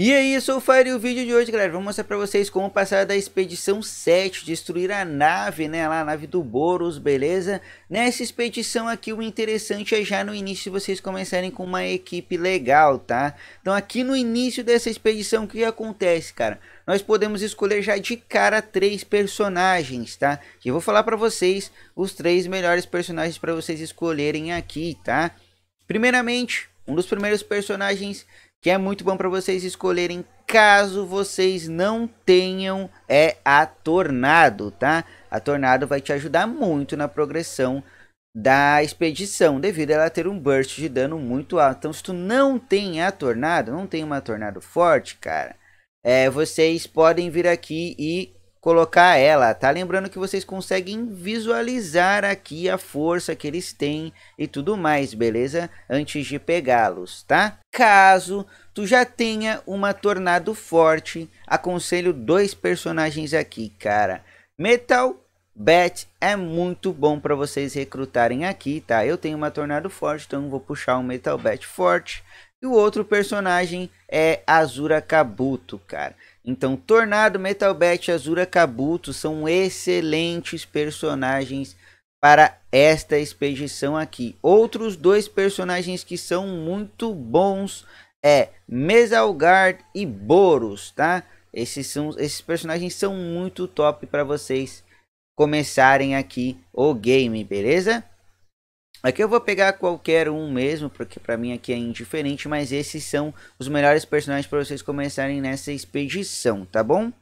E é sou o eu e o vídeo de hoje, galera. Vou mostrar pra vocês como passar da expedição 7, destruir a nave, né? Lá, a nave do Boros, beleza? Nessa expedição aqui, o interessante é já no início vocês começarem com uma equipe legal, tá? Então aqui no início dessa expedição, o que acontece, cara? Nós podemos escolher já de cara três personagens, tá? E eu vou falar pra vocês os três melhores personagens pra vocês escolherem aqui, tá? Primeiramente, um dos primeiros personagens que é muito bom para vocês escolherem caso vocês não tenham é a Tornado, tá? A Tornado vai te ajudar muito na progressão da expedição, devido a ela ter um burst de dano muito alto. Então, se tu não tem a Tornado, não tem uma Tornado forte, cara, é, vocês podem vir aqui e colocar ela, tá? Lembrando que vocês conseguem visualizar aqui a força que eles têm e tudo mais, beleza? Antes de pegá-los, tá? Caso tu já tenha uma Tornado forte, aconselho dois personagens aqui, cara. Metal bat é muito bom para vocês recrutarem aqui, tá? Eu tenho uma Tornado forte, então vou puxar um Metal bat forte. E o outro personagem é Azura Kabuto, cara. Então, Tornado, Metalbat, Azura, Kabuto são excelentes personagens para esta expedição aqui. Outros dois personagens que são muito bons é Mesalgard e Boros, tá? Esses, são, esses personagens são muito top para vocês começarem aqui o game, beleza? Aqui eu vou pegar qualquer um mesmo, porque para mim aqui é indiferente, mas esses são os melhores personagens para vocês começarem nessa expedição, tá bom?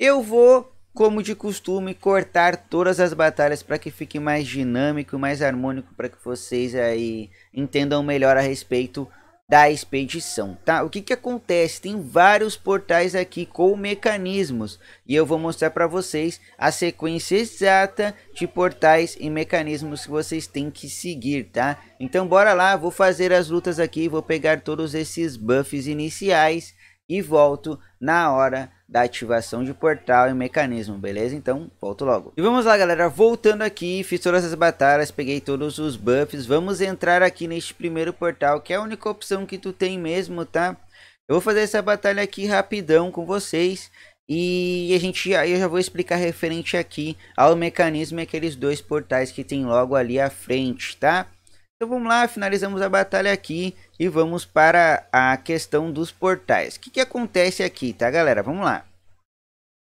Eu vou, como de costume, cortar todas as batalhas para que fique mais dinâmico, mais harmônico, para que vocês aí entendam melhor a respeito da expedição, tá? O que que acontece? Tem vários portais aqui com mecanismos e eu vou mostrar para vocês a sequência exata de portais e mecanismos que vocês têm que seguir, tá? Então bora lá, vou fazer as lutas aqui, vou pegar todos esses buffs iniciais e volto na hora da ativação de portal e mecanismo, beleza? Então, volto logo. E vamos lá, galera. Voltando aqui, fiz todas as batalhas, peguei todos os buffs. Vamos entrar aqui neste primeiro portal, que é a única opção que tu tem mesmo, tá? Eu vou fazer essa batalha aqui rapidão com vocês. E a gente aí eu já vou explicar referente aqui ao mecanismo e aqueles dois portais que tem logo ali à frente, tá? Então vamos lá, finalizamos a batalha aqui e vamos para a questão dos portais. O que, que acontece aqui, tá galera? Vamos lá.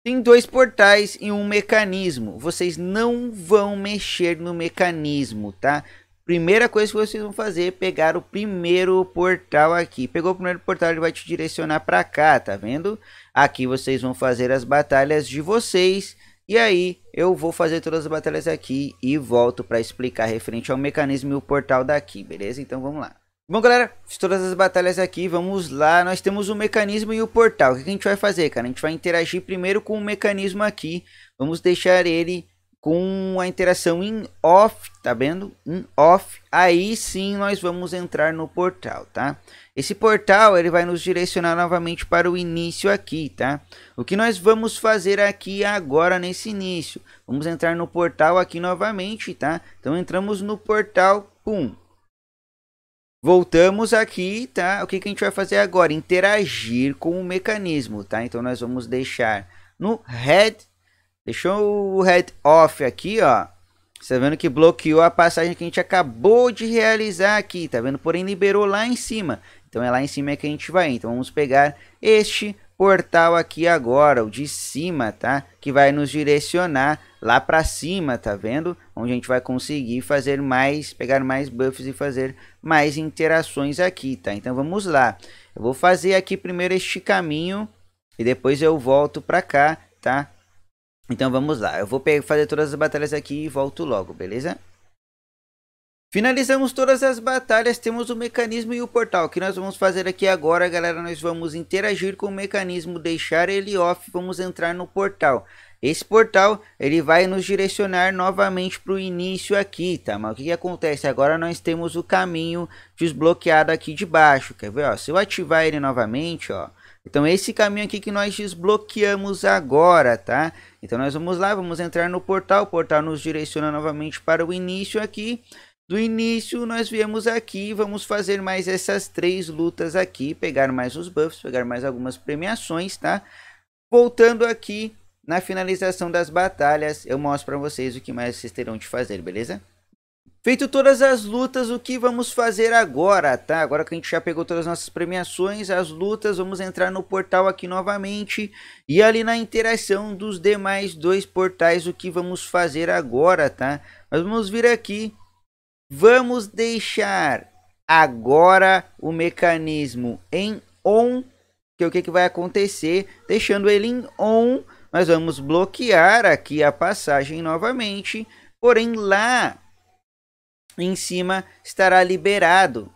Tem dois portais e um mecanismo. Vocês não vão mexer no mecanismo, tá? Primeira coisa que vocês vão fazer é pegar o primeiro portal aqui. Pegou o primeiro portal, ele vai te direcionar para cá, tá vendo? Aqui vocês vão fazer as batalhas de vocês e aí eu vou fazer todas as batalhas aqui e volto para explicar referente ao mecanismo e o portal daqui, beleza? Então vamos lá. Bom galera, fiz todas as batalhas aqui, vamos lá, nós temos o mecanismo e o portal, o que a gente vai fazer cara? A gente vai interagir primeiro com o mecanismo aqui, vamos deixar ele com a interação em off, tá vendo? Em off, aí sim nós vamos entrar no portal, tá? Esse portal ele vai nos direcionar novamente para o início aqui, tá? O que nós vamos fazer aqui agora nesse início? Vamos entrar no portal aqui novamente, tá? Então entramos no portal, pum. Voltamos aqui, tá? O que, que a gente vai fazer agora? Interagir com o mecanismo, tá? Então nós vamos deixar no head Deixou o head off aqui, ó. Você tá vendo que bloqueou a passagem que a gente acabou de realizar aqui, tá vendo? Porém, liberou lá em cima. Então, é lá em cima é que a gente vai. Então, vamos pegar este portal aqui agora, o de cima, tá? Que vai nos direcionar lá para cima, tá vendo? Onde a gente vai conseguir fazer mais, pegar mais buffs e fazer mais interações aqui, tá? Então vamos lá. Eu vou fazer aqui primeiro este caminho e depois eu volto para cá, tá? Então vamos lá, eu vou fazer todas as batalhas aqui e volto logo, beleza? Finalizamos todas as batalhas, temos o mecanismo e o portal. O que nós vamos fazer aqui agora, galera, nós vamos interagir com o mecanismo, deixar ele off, vamos entrar no portal. Esse portal, ele vai nos direcionar novamente para o início aqui, tá? Mas o que, que, acontece? Agora nós temos o caminho desbloqueado aqui de baixo, quer ver? Ó, se eu ativar ele novamente, ó, então esse caminho aqui que nós desbloqueamos agora, tá? Então nós vamos lá, vamos entrar no portal, o portal nos direciona novamente para o início aqui. Do início nós viemos aqui, vamos fazer mais essas três lutas aqui, pegar mais os buffs, pegar mais algumas premiações, tá? Voltando aqui na finalização das batalhas, eu mostro para vocês o que mais vocês terão de fazer, beleza? Feito todas as lutas, o que vamos fazer agora, tá? Agora que a gente já pegou todas as nossas premiações, as lutas, vamos entrar no portal aqui novamente. E ali na interação dos demais dois portais, o que vamos fazer agora, tá? Nós vamos vir aqui, vamos deixar agora o mecanismo em on, que é o que, que vai acontecer, deixando ele em on, nós vamos bloquear aqui a passagem novamente, porém lá em cima estará liberado.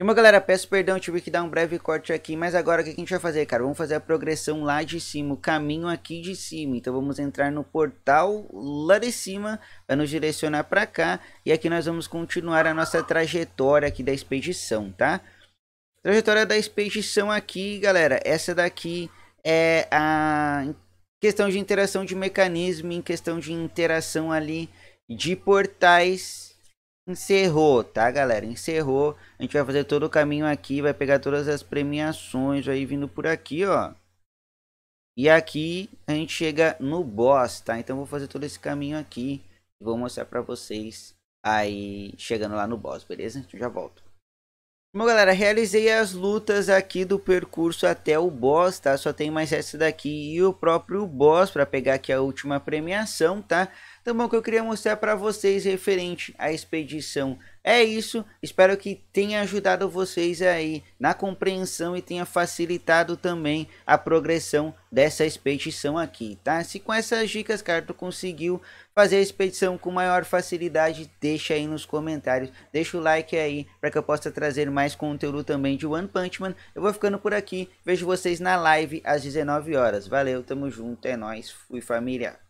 E uma galera, peço perdão, tive que dar um breve corte aqui, mas agora o que a gente vai fazer, cara? Vamos fazer a progressão lá de cima, o caminho aqui de cima. Então vamos entrar no portal lá de cima, vai nos direcionar para cá. E aqui nós vamos continuar a nossa trajetória aqui da expedição, tá? Trajetória da expedição aqui, galera, essa daqui é a questão de interação de mecanismo, em questão de interação ali de portais Encerrou, tá galera? Encerrou. A gente vai fazer todo o caminho aqui, vai pegar todas as premiações aí vindo por aqui, ó. E aqui a gente chega no boss, tá? Então vou fazer todo esse caminho aqui e vou mostrar pra vocês aí chegando lá no boss, beleza? Então já volto. Bom galera, realizei as lutas aqui do percurso até o boss, tá? Só tem mais essa daqui e o próprio boss pra pegar aqui a última premiação, tá? Tá? Então, bom, o que eu queria mostrar para vocês referente à expedição é isso. Espero que tenha ajudado vocês aí na compreensão e tenha facilitado também a progressão dessa expedição aqui, tá? Se com essas dicas, cara, tu conseguiu fazer a expedição com maior facilidade, deixa aí nos comentários, deixa o like aí para que eu possa trazer mais conteúdo também de One Punch Man. Eu vou ficando por aqui, vejo vocês na live às 19 horas. Valeu, tamo junto, é nóis, fui família.